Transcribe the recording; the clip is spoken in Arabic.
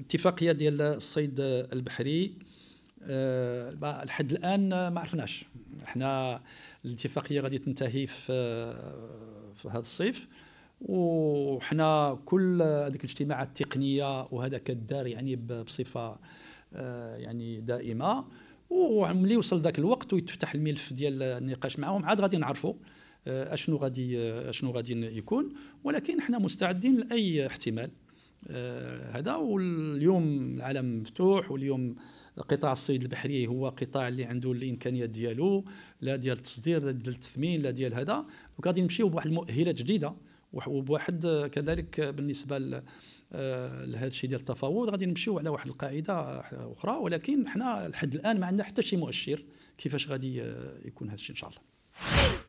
الاتفاقيه ديال الصيد البحري أه لحد الان ما عرفناش احنا الاتفاقيه غادي تنتهي في آه، في هذا الصيف وحنا كل هذيك الاجتماعات التقنيه وهذا كدار يعني بصفه أه يعني دائمه وملي يوصل ذاك الوقت ويتفتح الملف ديال النقاش معهم عاد غادي نعرفوا آه، اشنو غادي آه، اشنو غادي يكون ولكن حنا مستعدين لاي احتمال آه، هذا واليوم العالم مفتوح واليوم قطاع الصيد البحري هو قطاع اللي عنده الامكانيات ديالو لا ديال التصدير لا ديال التثمين لا ديال هذا وغادي نمشيو بواحد المؤهلات جديده وبواحد آه، كذلك بالنسبه آه، لهذا الشيء ديال التفاوض غادي نمشيو على واحد القاعده اخرى ولكن حنا لحد الان ما عندنا حتى شي مؤشر كيفاش غادي يكون هذا الشيء ان شاء الله